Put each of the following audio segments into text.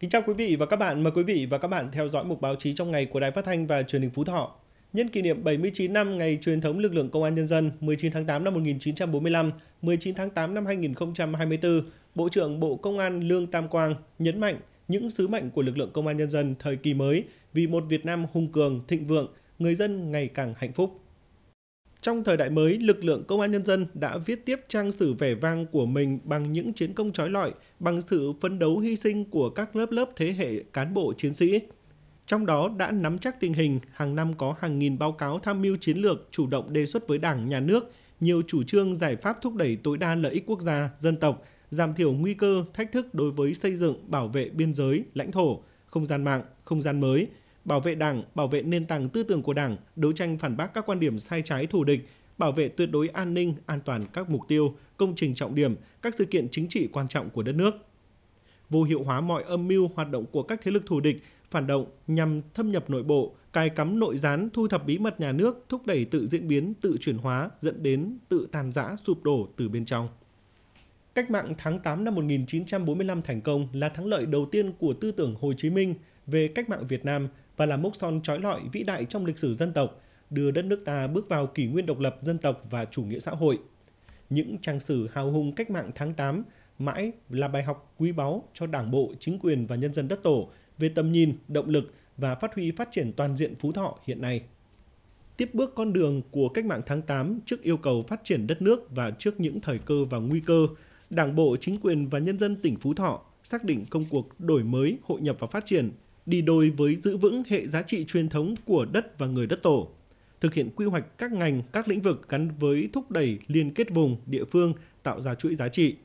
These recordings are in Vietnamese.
Kính chào quý vị và các bạn, mời quý vị và các bạn theo dõi mục báo chí trong ngày của Đài Phát thanh và Truyền hình Phú Thọ. Nhân kỷ niệm 79 năm ngày truyền thống lực lượng công an nhân dân 19 tháng 8 năm 1945, 19 tháng 8 năm 2024, Bộ trưởng Bộ Công an Lương Tam Quang nhấn mạnh những sứ mệnh của lực lượng công an nhân dân thời kỳ mới vì một Việt Nam hùng cường, thịnh vượng, người dân ngày càng hạnh phúc. Trong thời đại mới, lực lượng công an nhân dân đã viết tiếp trang sử vẻ vang của mình bằng những chiến công trói lọi, bằng sự phấn đấu hy sinh của các lớp lớp thế hệ cán bộ chiến sĩ. Trong đó đã nắm chắc tình hình, hàng năm có hàng nghìn báo cáo tham mưu chiến lược chủ động đề xuất với Đảng, Nhà nước, nhiều chủ trương giải pháp thúc đẩy tối đa lợi ích quốc gia, dân tộc, giảm thiểu nguy cơ, thách thức đối với xây dựng, bảo vệ biên giới, lãnh thổ, không gian mạng, không gian mới – bảo vệ Đảng, bảo vệ nền tảng tư tưởng của Đảng, đấu tranh phản bác các quan điểm sai trái thù địch, bảo vệ tuyệt đối an ninh, an toàn các mục tiêu, công trình trọng điểm, các sự kiện chính trị quan trọng của đất nước. Vô hiệu hóa mọi âm mưu hoạt động của các thế lực thù địch, phản động nhằm thâm nhập nội bộ, cài cắm nội gián, thu thập bí mật nhà nước, thúc đẩy tự diễn biến, tự chuyển hóa, dẫn đến tự tan rã, sụp đổ từ bên trong. Cách mạng tháng 8 năm 1945 thành công là thắng lợi đầu tiên của tư tưởng Hồ Chí Minh về cách mạng Việt Nam và là mốc son trói lọi vĩ đại trong lịch sử dân tộc, đưa đất nước ta bước vào kỷ nguyên độc lập dân tộc và chủ nghĩa xã hội. Những trang sử hào hùng cách mạng tháng 8 mãi là bài học quý báu cho Đảng bộ, chính quyền và nhân dân đất tổ về tầm nhìn, động lực và phát huy phát triển toàn diện Phú Thọ hiện nay. Tiếp bước con đường của cách mạng tháng 8 trước yêu cầu phát triển đất nước và trước những thời cơ và nguy cơ, Đảng bộ, chính quyền và nhân dân tỉnh Phú Thọ xác định công cuộc đổi mới, hội nhập và phát triển đi đôi với giữ vững hệ giá trị truyền thống của đất và người đất tổ thực hiện quy hoạch các ngành, các lĩnh vực gắn với thúc đẩy liên kết vùng, địa phương, tạo ra chuỗi giá trị.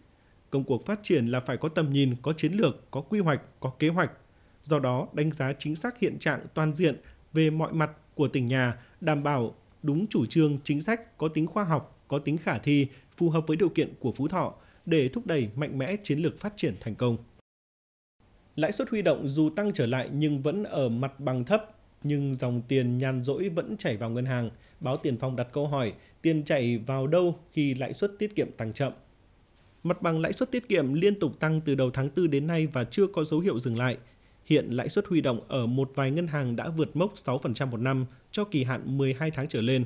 Công cuộc phát triển là phải có tầm nhìn, có chiến lược, có quy hoạch, có kế hoạch. Do đó, đánh giá chính xác hiện trạng toàn diện về mọi mặt của tỉnh nhà, đảm bảo đúng chủ trương chính sách có tính khoa học, có tính khả thi, phù hợp với điều kiện của Phú Thọ để thúc đẩy mạnh mẽ chiến lược phát triển thành công. Lãi suất huy động dù tăng trở lại nhưng vẫn ở mặt bằng thấp, nhưng dòng tiền nhàn rỗi vẫn chảy vào ngân hàng. Báo Tiền Phong đặt câu hỏi, tiền chảy vào đâu khi lãi suất tiết kiệm tăng chậm? Mặt bằng lãi suất tiết kiệm liên tục tăng từ đầu tháng 4 đến nay và chưa có dấu hiệu dừng lại. Hiện lãi suất huy động ở một vài ngân hàng đã vượt mốc 6% một năm cho kỳ hạn 12 tháng trở lên.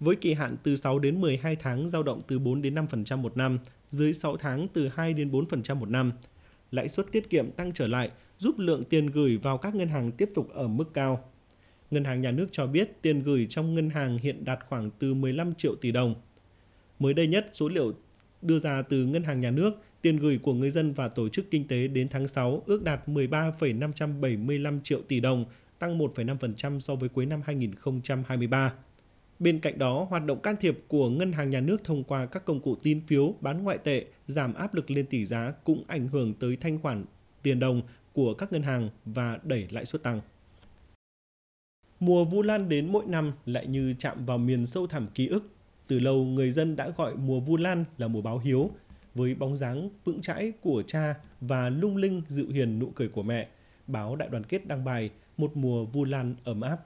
Với kỳ hạn từ 6 đến 12 tháng giao động từ 4 đến 5% một năm, dưới 6 tháng từ 2 đến 4% một năm – lãi suất tiết kiệm tăng trở lại, giúp lượng tiền gửi vào các ngân hàng tiếp tục ở mức cao. Ngân hàng nhà nước cho biết tiền gửi trong ngân hàng hiện đạt khoảng từ 15 triệu tỷ đồng. Mới đây nhất, số liệu đưa ra từ Ngân hàng Nhà nước, tiền gửi của người dân và tổ chức kinh tế đến tháng 6 ước đạt 13,575 triệu tỷ đồng, tăng 1,5% so với cuối năm 2023. Bên cạnh đó, hoạt động can thiệp của ngân hàng nhà nước thông qua các công cụ tín phiếu bán ngoại tệ giảm áp lực lên tỷ giá cũng ảnh hưởng tới thanh khoản tiền đồng của các ngân hàng và đẩy lãi suất tăng. Mùa Vu Lan đến mỗi năm lại như chạm vào miền sâu thẳm ký ức. Từ lâu người dân đã gọi mùa Vu Lan là mùa báo hiếu, với bóng dáng vững chãi của cha và lung linh dịu hiền nụ cười của mẹ. Báo Đại đoàn kết đăng bài một mùa Vu Lan ấm áp.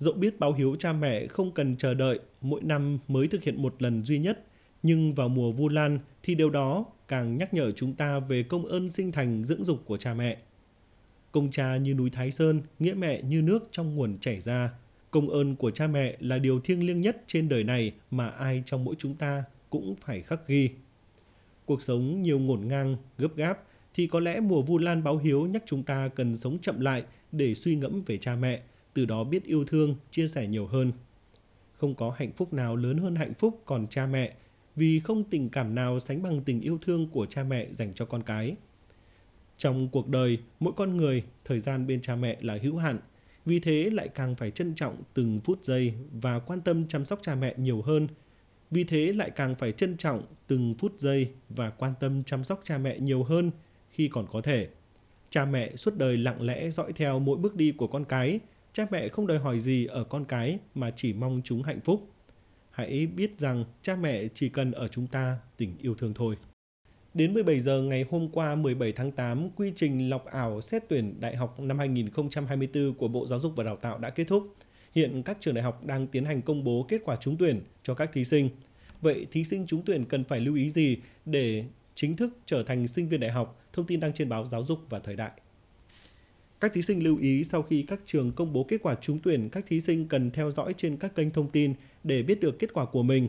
Dẫu biết báo hiếu cha mẹ không cần chờ đợi, mỗi năm mới thực hiện một lần duy nhất, nhưng vào mùa Vu Lan thì điều đó càng nhắc nhở chúng ta về công ơn sinh thành dưỡng dục của cha mẹ. Công cha như núi Thái Sơn, nghĩa mẹ như nước trong nguồn chảy ra. Công ơn của cha mẹ là điều thiêng liêng nhất trên đời này mà ai trong mỗi chúng ta cũng phải khắc ghi. Cuộc sống nhiều ngổn ngang, gấp gáp thì có lẽ mùa Vu Lan báo hiếu nhắc chúng ta cần sống chậm lại để suy ngẫm về cha mẹ – từ đó biết yêu thương, chia sẻ nhiều hơn. Không có hạnh phúc nào lớn hơn hạnh phúc còn cha mẹ, vì không tình cảm nào sánh bằng tình yêu thương của cha mẹ dành cho con cái. Trong cuộc đời, mỗi con người, thời gian bên cha mẹ là hữu hạn, vì thế lại càng phải trân trọng từng phút giây và quan tâm chăm sóc cha mẹ nhiều hơn. Vì thế lại càng phải trân trọng từng phút giây và quan tâm chăm sóc cha mẹ nhiều hơn khi còn có thể. Cha mẹ suốt đời lặng lẽ dõi theo mỗi bước đi của con cái, cha mẹ không đòi hỏi gì ở con cái mà chỉ mong chúng hạnh phúc. Hãy biết rằng cha mẹ chỉ cần ở chúng ta tình yêu thương thôi. Đến 17 giờ ngày hôm qua 17 tháng 8, quy trình lọc ảo xét tuyển đại học năm 2024 của Bộ Giáo dục và Đào tạo đã kết thúc. Hiện các trường đại học đang tiến hành công bố kết quả trúng tuyển cho các thí sinh. Vậy thí sinh trúng tuyển cần phải lưu ý gì để chính thức trở thành sinh viên đại học? Thông tin đăng trên báo Giáo dục và Thời đại. Các thí sinh lưu ý sau khi các trường công bố kết quả trúng tuyển, các thí sinh cần theo dõi trên các kênh thông tin để biết được kết quả của mình.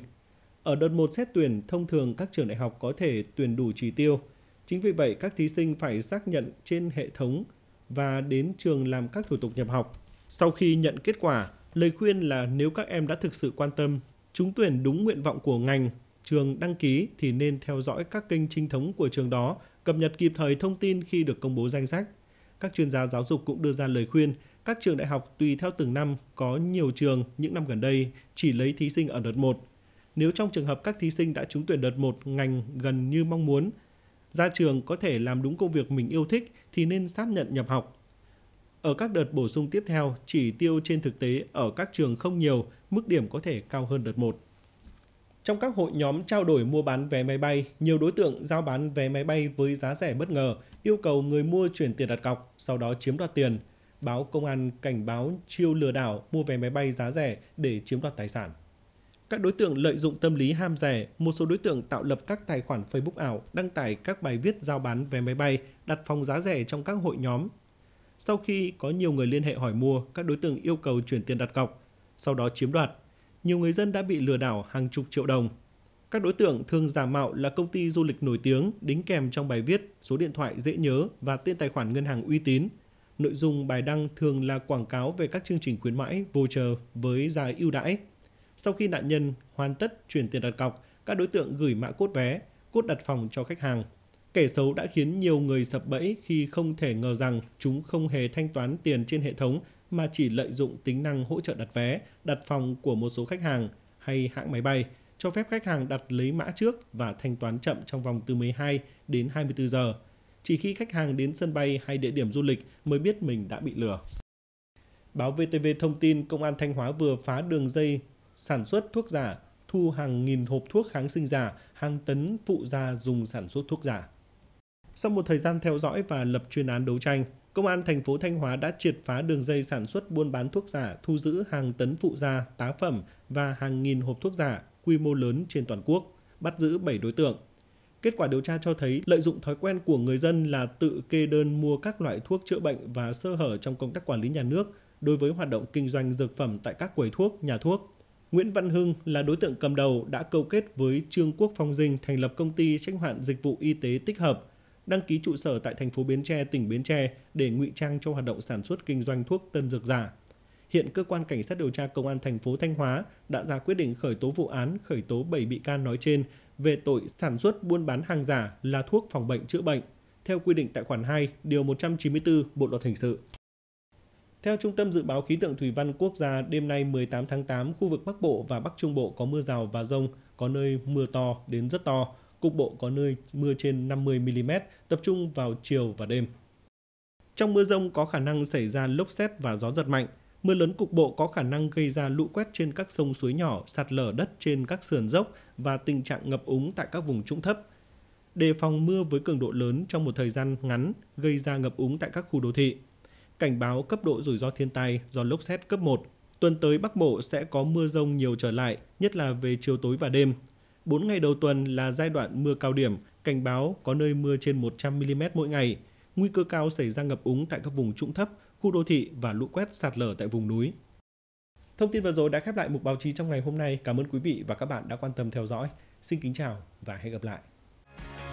Ở đợt 1 xét tuyển, thông thường các trường đại học có thể tuyển đủ chỉ tiêu. Chính vì vậy, các thí sinh phải xác nhận trên hệ thống và đến trường làm các thủ tục nhập học. Sau khi nhận kết quả, lời khuyên là nếu các em đã thực sự quan tâm, trúng tuyển đúng nguyện vọng của ngành, trường đăng ký thì nên theo dõi các kênh chính thống của trường đó, cập nhật kịp thời thông tin khi được công bố danh sách. Các chuyên gia giáo dục cũng đưa ra lời khuyên các trường đại học tùy theo từng năm có nhiều trường những năm gần đây chỉ lấy thí sinh ở đợt 1. Nếu trong trường hợp các thí sinh đã trúng tuyển đợt 1 ngành gần như mong muốn, ra trường có thể làm đúng công việc mình yêu thích thì nên xác nhận nhập học. Ở các đợt bổ sung tiếp theo, chỉ tiêu trên thực tế ở các trường không nhiều, mức điểm có thể cao hơn đợt 1. Trong các hội nhóm trao đổi mua bán vé máy bay, nhiều đối tượng giao bán vé máy bay với giá rẻ bất ngờ, yêu cầu người mua chuyển tiền đặt cọc, sau đó chiếm đoạt tiền. Báo Công an cảnh báo chiêu lừa đảo mua vé máy bay giá rẻ để chiếm đoạt tài sản. Các đối tượng lợi dụng tâm lý ham rẻ, một số đối tượng tạo lập các tài khoản Facebook ảo, đăng tải các bài viết giao bán vé máy bay, đặt phòng giá rẻ trong các hội nhóm. Sau khi có nhiều người liên hệ hỏi mua, các đối tượng yêu cầu chuyển tiền đặt cọc, sau đó chiếm đoạt nhiều người dân đã bị lừa đảo hàng chục triệu đồng. Các đối tượng thường giả mạo là công ty du lịch nổi tiếng đính kèm trong bài viết số điện thoại dễ nhớ và tên tài khoản ngân hàng uy tín. Nội dung bài đăng thường là quảng cáo về các chương trình khuyến mãi, voucher với giá ưu đãi. Sau khi nạn nhân hoàn tất chuyển tiền đặt cọc, các đối tượng gửi mã cốt vé, cốt đặt phòng cho khách hàng. Kẻ xấu đã khiến nhiều người sập bẫy khi không thể ngờ rằng chúng không hề thanh toán tiền trên hệ thống mà chỉ lợi dụng tính năng hỗ trợ đặt vé, đặt phòng của một số khách hàng hay hãng máy bay, cho phép khách hàng đặt lấy mã trước và thanh toán chậm trong vòng từ 12 đến 24 giờ. Chỉ khi khách hàng đến sân bay hay địa điểm du lịch mới biết mình đã bị lừa. Báo VTV thông tin Công an Thanh Hóa vừa phá đường dây sản xuất thuốc giả, thu hàng nghìn hộp thuốc kháng sinh giả, hàng tấn phụ gia dùng sản xuất thuốc giả. Sau một thời gian theo dõi và lập chuyên án đấu tranh, Công an thành phố Thanh Hóa đã triệt phá đường dây sản xuất buôn bán thuốc giả, thu giữ hàng tấn phụ gia, tá phẩm và hàng nghìn hộp thuốc giả quy mô lớn trên toàn quốc, bắt giữ 7 đối tượng. Kết quả điều tra cho thấy lợi dụng thói quen của người dân là tự kê đơn mua các loại thuốc chữa bệnh và sơ hở trong công tác quản lý nhà nước đối với hoạt động kinh doanh dược phẩm tại các quầy thuốc, nhà thuốc. Nguyễn Văn Hưng là đối tượng cầm đầu đã câu kết với Trương Quốc Phong Dinh thành lập công ty trách hoạn dịch vụ y tế tích hợp đăng ký trụ sở tại thành phố Bến Tre, tỉnh Bến Tre để ngụy trang cho hoạt động sản xuất kinh doanh thuốc tân dược giả. Hiện cơ quan cảnh sát điều tra công an thành phố Thanh Hóa đã ra quyết định khởi tố vụ án, khởi tố 7 bị can nói trên về tội sản xuất buôn bán hàng giả là thuốc phòng bệnh chữa bệnh theo quy định tại khoản 2, điều 194 Bộ luật hình sự. Theo Trung tâm Dự báo Khí tượng Thủy văn Quốc gia, đêm nay 18 tháng 8, khu vực Bắc Bộ và Bắc Trung Bộ có mưa rào và rông, có nơi mưa to đến rất to cục bộ có nơi mưa trên 50 mm, tập trung vào chiều và đêm. Trong mưa rông có khả năng xảy ra lốc xét và gió giật mạnh. Mưa lớn cục bộ có khả năng gây ra lũ quét trên các sông suối nhỏ, sạt lở đất trên các sườn dốc và tình trạng ngập úng tại các vùng trũng thấp. Đề phòng mưa với cường độ lớn trong một thời gian ngắn gây ra ngập úng tại các khu đô thị. Cảnh báo cấp độ rủi ro thiên tai do lốc xét cấp 1. Tuần tới Bắc Bộ sẽ có mưa rông nhiều trở lại, nhất là về chiều tối và đêm, 4 ngày đầu tuần là giai đoạn mưa cao điểm, cảnh báo có nơi mưa trên 100 mm mỗi ngày. Nguy cơ cao xảy ra ngập úng tại các vùng trũng thấp, khu đô thị và lũ quét sạt lở tại vùng núi. Thông tin vừa rồi đã khép lại mục báo chí trong ngày hôm nay. Cảm ơn quý vị và các bạn đã quan tâm theo dõi. Xin kính chào và hẹn gặp lại.